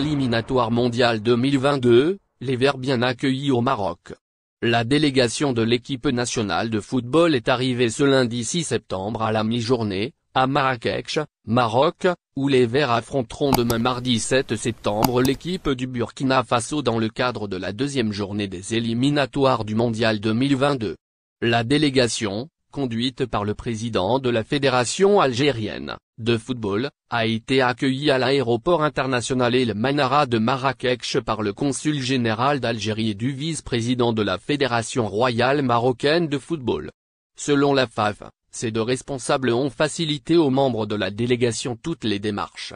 Éliminatoire mondial 2022, les Verts bien accueillis au Maroc. La délégation de l'équipe nationale de football est arrivée ce lundi 6 septembre à la mi-journée, à Marrakech, Maroc, où les Verts affronteront demain mardi 7 septembre l'équipe du Burkina Faso dans le cadre de la deuxième journée des éliminatoires du Mondial 2022. La délégation, conduite par le président de la Fédération algérienne, de football, a été accueilli à l'aéroport international El Manara de Marrakech par le consul général d'Algérie et du vice-président de la Fédération royale marocaine de football. Selon la FAF, ces deux responsables ont facilité aux membres de la délégation toutes les démarches.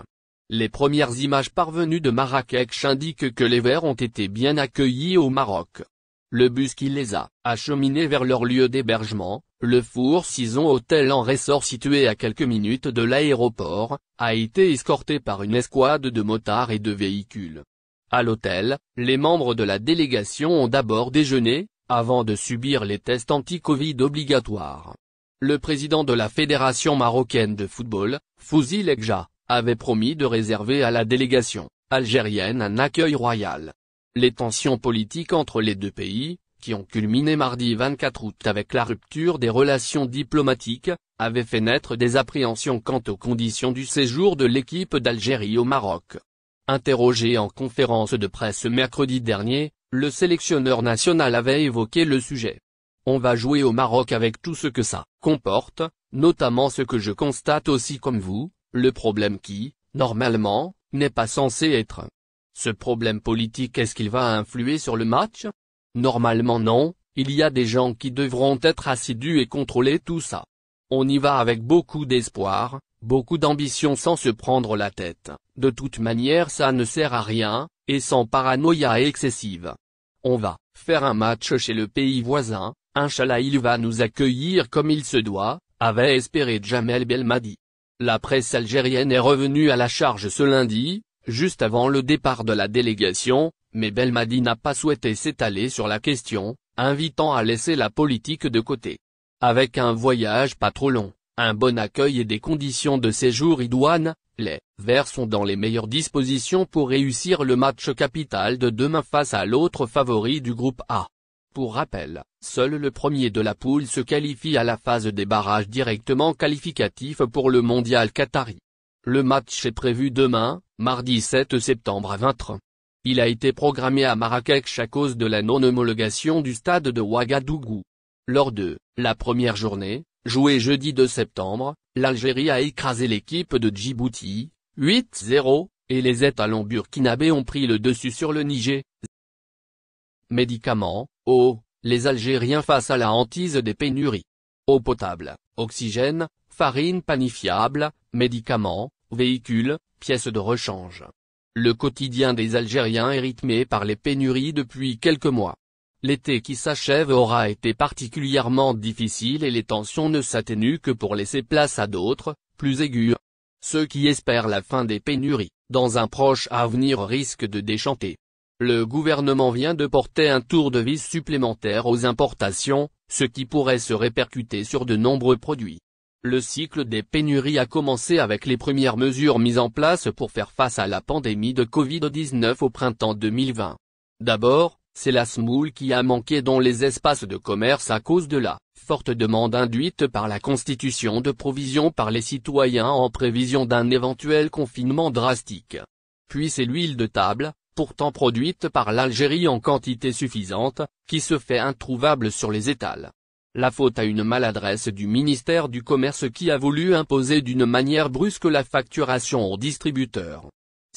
Les premières images parvenues de Marrakech indiquent que les Verts ont été bien accueillis au Maroc le bus qui les a acheminés vers leur lieu d'hébergement, le Four Sison Hôtel en ressort situé à quelques minutes de l'aéroport, a été escorté par une escouade de motards et de véhicules. À l'hôtel, les membres de la délégation ont d'abord déjeuné, avant de subir les tests anti-Covid obligatoires. Le président de la Fédération marocaine de football, Fouzi Legja, avait promis de réserver à la délégation algérienne un accueil royal les tensions politiques entre les deux pays, qui ont culminé mardi 24 août avec la rupture des relations diplomatiques, avaient fait naître des appréhensions quant aux conditions du séjour de l'équipe d'Algérie au Maroc. Interrogé en conférence de presse mercredi dernier, le sélectionneur national avait évoqué le sujet. On va jouer au Maroc avec tout ce que ça comporte, notamment ce que je constate aussi comme vous, le problème qui, normalement, n'est pas censé être ce problème politique est-ce qu'il va influer sur le match Normalement non, il y a des gens qui devront être assidus et contrôler tout ça. On y va avec beaucoup d'espoir, beaucoup d'ambition sans se prendre la tête, de toute manière ça ne sert à rien, et sans paranoïa excessive. On va faire un match chez le pays voisin, Inch'Allah il va nous accueillir comme il se doit, avait espéré Jamel Belmadi. La presse algérienne est revenue à la charge ce lundi, juste avant le départ de la délégation, mais Belmadi n'a pas souhaité s'étaler sur la question, invitant à laisser la politique de côté. Avec un voyage pas trop long, un bon accueil et des conditions de séjour idoines, les Verts sont dans les meilleures dispositions pour réussir le match capital de demain face à l'autre favori du groupe A. Pour rappel, seul le premier de la poule se qualifie à la phase des barrages directement qualificatifs pour le mondial qatari. Le match est prévu demain, mardi 7 septembre à 20h. Il a été programmé à Marrakech à cause de la non-homologation du stade de Ouagadougou. Lors de la première journée, jouée jeudi 2 septembre, l'Algérie a écrasé l'équipe de Djibouti, 8-0, et les étalons burkinabés ont pris le dessus sur le Niger. Médicaments, eau, oh, les Algériens face à la hantise des pénuries. Eau potable, oxygène, farine panifiable, médicaments, véhicules, pièces de rechange. Le quotidien des Algériens est rythmé par les pénuries depuis quelques mois. L'été qui s'achève aura été particulièrement difficile et les tensions ne s'atténuent que pour laisser place à d'autres, plus aiguës. Ceux qui espèrent la fin des pénuries, dans un proche avenir risquent de déchanter. Le gouvernement vient de porter un tour de vis supplémentaire aux importations, ce qui pourrait se répercuter sur de nombreux produits. Le cycle des pénuries a commencé avec les premières mesures mises en place pour faire face à la pandémie de Covid-19 au printemps 2020. D'abord, c'est la smoule qui a manqué dans les espaces de commerce à cause de la forte demande induite par la constitution de provisions par les citoyens en prévision d'un éventuel confinement drastique. Puis c'est l'huile de table, pourtant produite par l'Algérie en quantité suffisante, qui se fait introuvable sur les étals la faute à une maladresse du ministère du Commerce qui a voulu imposer d'une manière brusque la facturation aux distributeurs.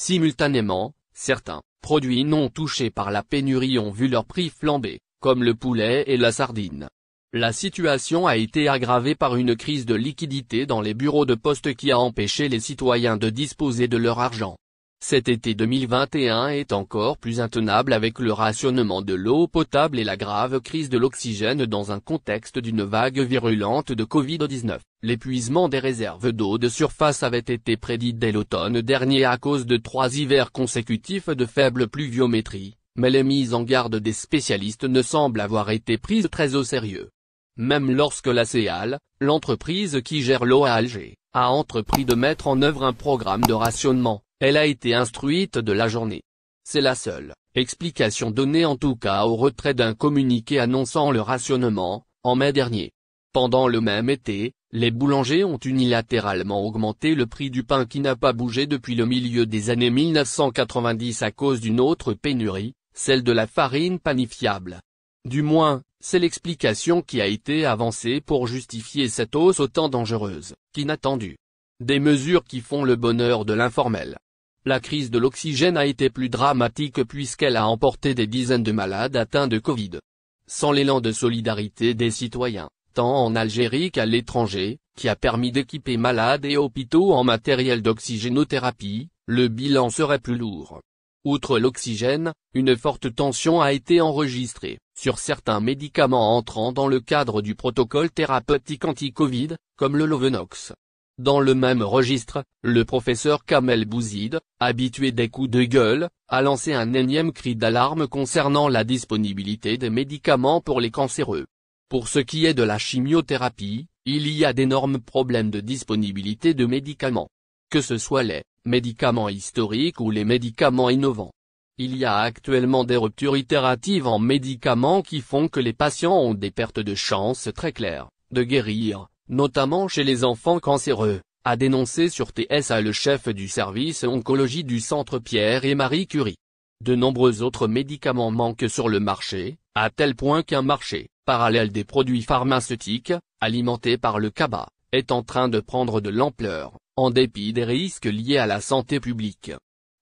Simultanément, certains produits non touchés par la pénurie ont vu leur prix flamber, comme le poulet et la sardine. La situation a été aggravée par une crise de liquidité dans les bureaux de poste qui a empêché les citoyens de disposer de leur argent. Cet été 2021 est encore plus intenable avec le rationnement de l'eau potable et la grave crise de l'oxygène dans un contexte d'une vague virulente de Covid-19. L'épuisement des réserves d'eau de surface avait été prédit dès l'automne dernier à cause de trois hivers consécutifs de faible pluviométrie, mais les mises en garde des spécialistes ne semblent avoir été prises très au sérieux. Même lorsque la CEAL, l'entreprise qui gère l'eau à Alger, a entrepris de mettre en œuvre un programme de rationnement, elle a été instruite de la journée. C'est la seule explication donnée en tout cas au retrait d'un communiqué annonçant le rationnement, en mai dernier. Pendant le même été, les boulangers ont unilatéralement augmenté le prix du pain qui n'a pas bougé depuis le milieu des années 1990 à cause d'une autre pénurie, celle de la farine panifiable. Du moins, c'est l'explication qui a été avancée pour justifier cette hausse autant dangereuse qu'inattendue. Des mesures qui font le bonheur de l'informel. La crise de l'oxygène a été plus dramatique puisqu'elle a emporté des dizaines de malades atteints de Covid. Sans l'élan de solidarité des citoyens, tant en Algérie qu'à l'étranger, qui a permis d'équiper malades et hôpitaux en matériel d'oxygénothérapie, le bilan serait plus lourd. Outre l'oxygène, une forte tension a été enregistrée, sur certains médicaments entrant dans le cadre du protocole thérapeutique anti-Covid, comme le Lovenox. Dans le même registre, le professeur Kamel Bouzid, habitué des coups de gueule, a lancé un énième cri d'alarme concernant la disponibilité des médicaments pour les cancéreux. Pour ce qui est de la chimiothérapie, il y a d'énormes problèmes de disponibilité de médicaments. Que ce soit les médicaments historiques ou les médicaments innovants. Il y a actuellement des ruptures itératives en médicaments qui font que les patients ont des pertes de chance très claires, de guérir notamment chez les enfants cancéreux, a dénoncé sur TSA le chef du service oncologie du centre Pierre et Marie Curie. De nombreux autres médicaments manquent sur le marché, à tel point qu'un marché, parallèle des produits pharmaceutiques, alimenté par le kaba est en train de prendre de l'ampleur, en dépit des risques liés à la santé publique.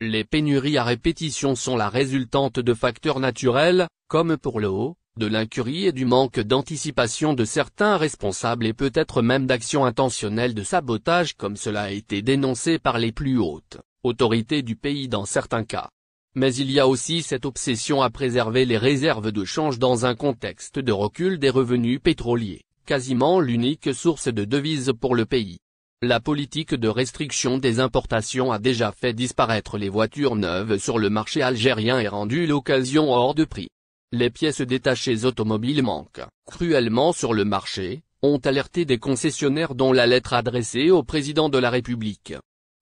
Les pénuries à répétition sont la résultante de facteurs naturels, comme pour l'eau, de l'incurie et du manque d'anticipation de certains responsables et peut-être même d'actions intentionnelles de sabotage comme cela a été dénoncé par les plus hautes autorités du pays dans certains cas. Mais il y a aussi cette obsession à préserver les réserves de change dans un contexte de recul des revenus pétroliers, quasiment l'unique source de devises pour le pays. La politique de restriction des importations a déjà fait disparaître les voitures neuves sur le marché algérien et rendu l'occasion hors de prix. Les pièces détachées automobiles manquent cruellement sur le marché, ont alerté des concessionnaires dont la lettre adressée au président de la République.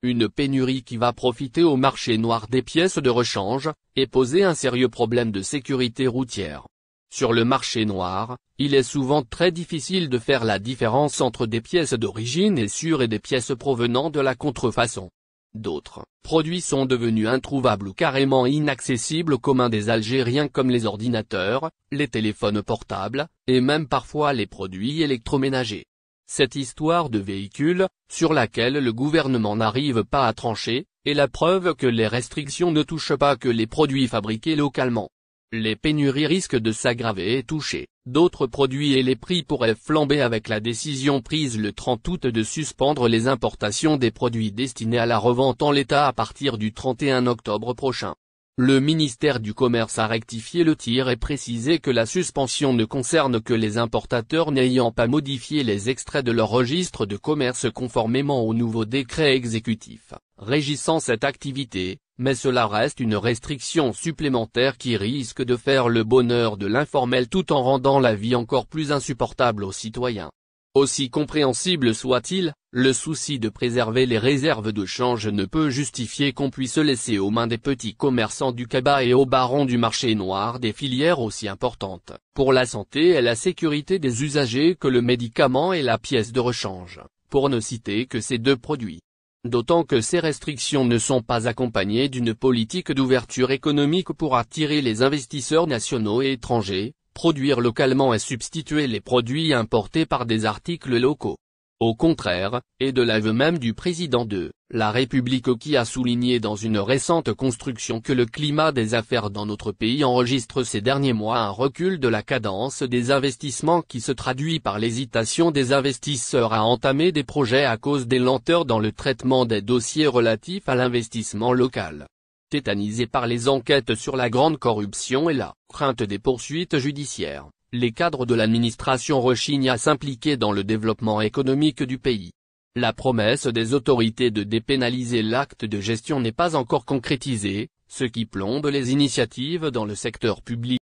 Une pénurie qui va profiter au marché noir des pièces de rechange, et poser un sérieux problème de sécurité routière. Sur le marché noir, il est souvent très difficile de faire la différence entre des pièces d'origine et sûre et des pièces provenant de la contrefaçon. D'autres produits sont devenus introuvables ou carrément inaccessibles aux communs des Algériens comme les ordinateurs, les téléphones portables, et même parfois les produits électroménagers. Cette histoire de véhicules, sur laquelle le gouvernement n'arrive pas à trancher, est la preuve que les restrictions ne touchent pas que les produits fabriqués localement. Les pénuries risquent de s'aggraver et toucher d'autres produits et les prix pourraient flamber avec la décision prise le 30 août de suspendre les importations des produits destinés à la revente en l'état à partir du 31 octobre prochain. Le ministère du Commerce a rectifié le tir et précisé que la suspension ne concerne que les importateurs n'ayant pas modifié les extraits de leur registre de commerce conformément au nouveau décret exécutif, régissant cette activité, mais cela reste une restriction supplémentaire qui risque de faire le bonheur de l'informel tout en rendant la vie encore plus insupportable aux citoyens. Aussi compréhensible soit-il, le souci de préserver les réserves de change ne peut justifier qu'on puisse laisser aux mains des petits commerçants du cabas et aux barons du marché noir des filières aussi importantes, pour la santé et la sécurité des usagers que le médicament et la pièce de rechange, pour ne citer que ces deux produits d'autant que ces restrictions ne sont pas accompagnées d'une politique d'ouverture économique pour attirer les investisseurs nationaux et étrangers, produire localement et substituer les produits importés par des articles locaux. Au contraire, et de l'aveu même du président de la République qui a souligné dans une récente construction que le climat des affaires dans notre pays enregistre ces derniers mois un recul de la cadence des investissements qui se traduit par l'hésitation des investisseurs à entamer des projets à cause des lenteurs dans le traitement des dossiers relatifs à l'investissement local. Tétanisé par les enquêtes sur la grande corruption et la crainte des poursuites judiciaires, les cadres de l'administration rechignent à s'impliquer dans le développement économique du pays. La promesse des autorités de dépénaliser l'acte de gestion n'est pas encore concrétisée, ce qui plombe les initiatives dans le secteur public.